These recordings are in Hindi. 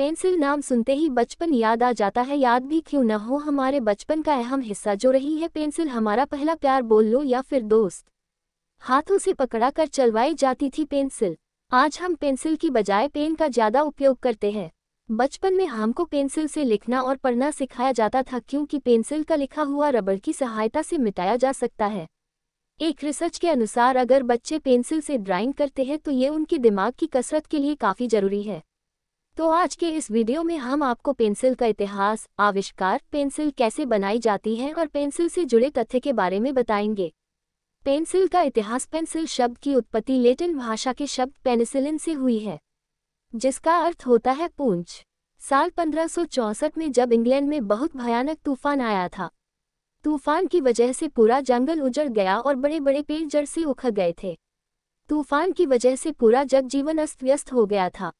पेंसिल नाम सुनते ही बचपन याद आ जाता है याद भी क्यों न हो हमारे बचपन का अहम हिस्सा जो रही है पेंसिल हमारा पहला प्यार बोल लो या फिर दोस्त हाथों से पकड़ा कर चलवाई जाती थी पेंसिल आज हम पेंसिल की बजाय पेन का ज़्यादा उपयोग करते हैं बचपन में हमको पेंसिल से लिखना और पढ़ना सिखाया जाता था क्योंकि पेंसिल का लिखा हुआ रबड़ की सहायता से मिटाया जा सकता है एक रिसर्च के अनुसार अगर बच्चे पेंसिल से ड्राइंग करते हैं तो ये उनके दिमाग की कसरत के लिए काफ़ी ज़रूरी है तो आज के इस वीडियो में हम आपको पेंसिल का इतिहास आविष्कार पेंसिल कैसे बनाई जाती है और पेंसिल से जुड़े तथ्य के बारे में बताएंगे पेंसिल का इतिहास पेंसिल शब्द की उत्पत्ति लेटिन भाषा के शब्द पेनिसिलिन से हुई है जिसका अर्थ होता है पूंछ साल 1564 में जब इंग्लैंड में बहुत भयानक तूफान आया था तूफान की वजह से पूरा जंगल उजड़ गया और बड़े बड़े पेड़ जड़ से उखड़ गए थे तूफान की वजह से पूरा जग जीवन अस्त व्यस्त हो गया था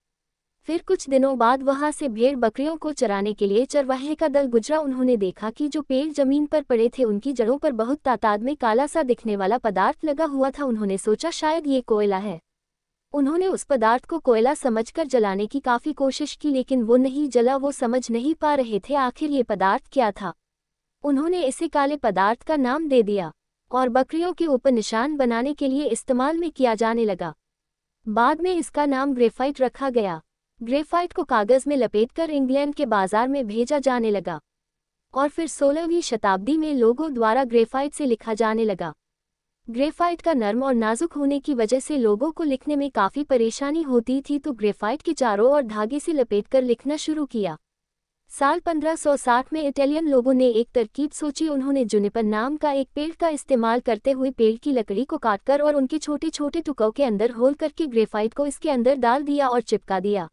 फिर कुछ दिनों बाद वहां से भेड़ बकरियों को चराने के लिए चरवाहे का दल गुजरा उन्होंने देखा कि जो पेड़ जमीन पर पड़े थे उनकी जड़ों पर बहुत तादाद में काला सा दिखने वाला पदार्थ लगा हुआ था उन्होंने सोचा शायद ये कोयला है उन्होंने उस पदार्थ को कोयला समझकर जलाने की काफ़ी कोशिश की लेकिन वो नहीं जला वो समझ नहीं पा रहे थे आखिर ये पदार्थ क्या था उन्होंने इसे काले पदार्थ का नाम दे दिया और बकरियों के ऊपर निशान बनाने के लिए इस्तेमाल में किया जाने लगा बाद में इसका नाम ग्रेफाइट रखा गया ग्रेफाइट को कागज में लपेटकर इंग्लैंड के बाजार में भेजा जाने लगा और फिर सोलहवीं शताब्दी में लोगों द्वारा ग्रेफाइट से लिखा जाने लगा ग्रेफाइट का नर्म और नाजुक होने की वजह से लोगों को लिखने में काफ़ी परेशानी होती थी तो ग्रेफाइट के चारों और धागे से लपेटकर लिखना शुरू किया साल 1560 में इटालियन लोगों ने एक तरकीब सोची उन्होंने जुनिपर नाम का एक पेड़ का इस्तेमाल करते हुए पेड़ की लकड़ी को काटकर और उनके छोटे छोटे टुकड़ों के अंदर होल करके ग्रेफाइट को इसके अंदर डाल दिया और चिपका दिया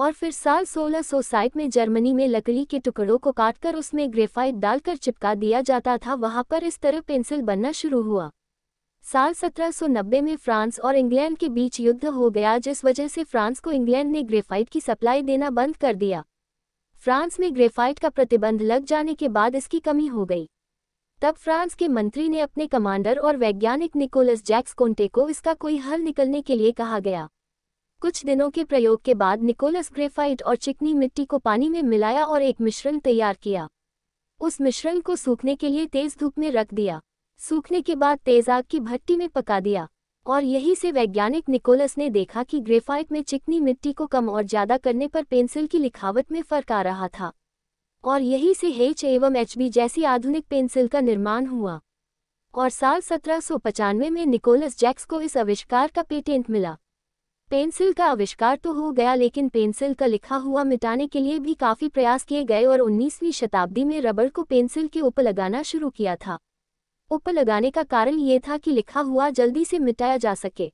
और फिर साल 1660 में जर्मनी में लकड़ी के टुकड़ों को काटकर उसमें ग्रेफाइट डालकर चिपका दिया जाता था वहां पर इस तरह पेंसिल बनना शुरू हुआ साल 1790 में फ्रांस और इंग्लैंड के बीच युद्ध हो गया जिस वजह से फ्रांस को इंग्लैंड ने ग्रेफाइट की सप्लाई देना बंद कर दिया फ्रांस में ग्रेफाइट का प्रतिबंध लग जाने के बाद इसकी कमी हो गई तब फ्रांस के मंत्री ने अपने कमांडर और वैज्ञानिक निकोलस जैक्स कोंटे को इसका कोई हल निकलने के लिए कहा गया कुछ दिनों के प्रयोग के बाद निकोलस ग्रेफाइट और चिकनी मिट्टी को पानी में मिलाया और एक मिश्रण तैयार किया उस मिश्रण को सूखने के लिए तेज धूप में रख दिया सूखने के बाद तेज आग की भट्टी में पका दिया और यही से वैज्ञानिक निकोलस ने देखा कि ग्रेफाइट में चिकनी मिट्टी को कम और ज्यादा करने पर पेंसिल की लिखावट में फर्क आ रहा था और यही से हेच एवं बी जैसी आधुनिक पेंसिल का निर्माण हुआ और साल सत्रह में निकोलस जैक्स को इस आविष्कार का पेटेंट मिला पेंसिल का आविष्कार तो हो गया लेकिन पेंसिल का लिखा हुआ मिटाने के लिए भी काफ़ी प्रयास किए गए और 19वीं शताब्दी में रबड़ को पेंसिल के उप लगाना शुरू किया था उप लगाने का कारण ये था कि लिखा हुआ जल्दी से मिटाया जा सके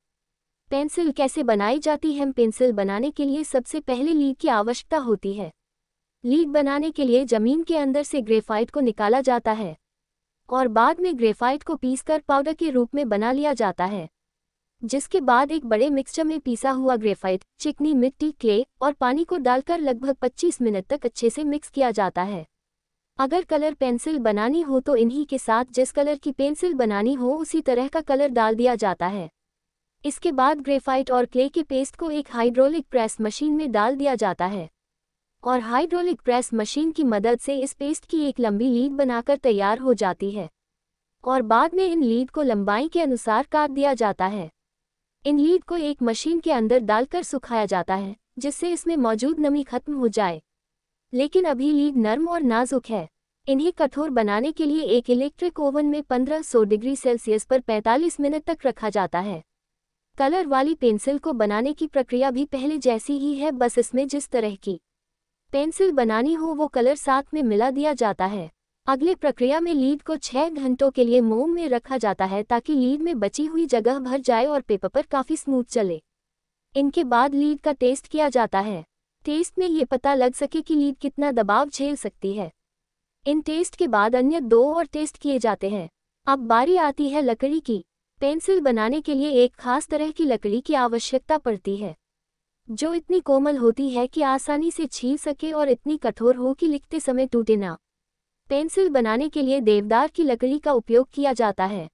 पेंसिल कैसे बनाई जाती है पेंसिल बनाने के लिए सबसे पहले लीड की आवश्यकता होती है लीड बनाने के लिए जमीन के अंदर से ग्रेफाइट को निकाला जाता है और बाद में ग्रेफाइट को पीसकर पाउडर के रूप में बना लिया जाता है जिसके बाद एक बड़े मिक्सचर में पीसा हुआ ग्रेफाइट चिकनी मिट्टी क्ले और पानी को डालकर लगभग 25 मिनट तक अच्छे से मिक्स किया जाता है अगर कलर पेंसिल बनानी हो तो इन्हीं के साथ जिस कलर की पेंसिल बनानी हो उसी तरह का कलर डाल दिया जाता है इसके बाद ग्रेफाइट और क्ले के पेस्ट को एक हाइड्रोलिक प्रेस मशीन में डाल दिया जाता है और हाइड्रोलिक प्रेस मशीन की मदद से इस पेस्ट की एक लंबी लीड बनाकर तैयार हो जाती है और बाद में इन लीड को लंबाई के अनुसार काट दिया जाता है इन लीड को एक मशीन के अंदर डालकर सुखाया जाता है जिससे इसमें मौजूद नमी खत्म हो जाए लेकिन अभी लीड नर्म और नाजुक है इन्हें कठोर बनाने के लिए एक इलेक्ट्रिक ओवन में 1500 डिग्री सेल्सियस पर 45 मिनट तक रखा जाता है कलर वाली पेंसिल को बनाने की प्रक्रिया भी पहले जैसी ही है बस इसमें जिस तरह की पेंसिल बनानी हो वो कलर साथ में मिला दिया जाता है अगले प्रक्रिया में लीड को छह घंटों के लिए मोम में रखा जाता है ताकि लीड में बची हुई जगह भर जाए और पेपर पर काफ़ी स्मूथ चले इनके बाद लीड का टेस्ट किया जाता है टेस्ट में ये पता लग सके कि लीड कितना दबाव झेल सकती है इन टेस्ट के बाद अन्य दो और टेस्ट किए जाते हैं अब बारी आती है लकड़ी की पेंसिल बनाने के लिए एक खास तरह की लकड़ी की आवश्यकता पड़ती है जो इतनी कोमल होती है कि आसानी से छील सके और इतनी कठोर हो कि लिखते समय टूटे ना पेंसिल बनाने के लिए देवदार की लकड़ी का उपयोग किया जाता है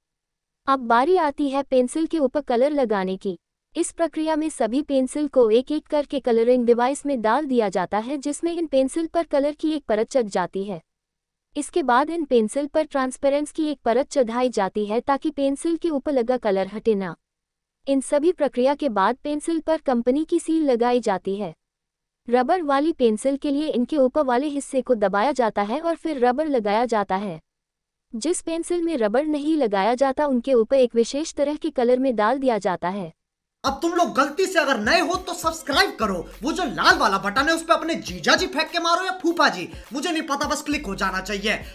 अब बारी आती है पेंसिल के ऊपर कलर लगाने की इस प्रक्रिया में सभी पेंसिल को एक एक करके कलरिंग डिवाइस में डाल दिया जाता है जिसमें इन पेंसिल पर कलर की एक परत चढ़ जाती है इसके बाद इन पेंसिल पर ट्रांसपेरेंस की एक परत चढ़ाई जाती है ताकि पेंसिल के ऊपर लगा कलर हटे ना इन सभी प्रक्रिया के बाद पेंसिल पर कंपनी की सील लगाई जाती है रबर वाली पेंसिल के लिए इनके ऊपर वाले हिस्से को दबाया जाता है और फिर रबर लगाया जाता है जिस पेंसिल में रबर नहीं लगाया जाता उनके ऊपर एक विशेष तरह के कलर में डाल दिया जाता है अब तुम लोग गलती से अगर नए हो तो सब्सक्राइब करो वो जो लाल वाला बटन है उस पर अपने जीजा जी फेंक के मारो या फूफा जी मुझे नहीं पता बस क्लिक हो जाना चाहिए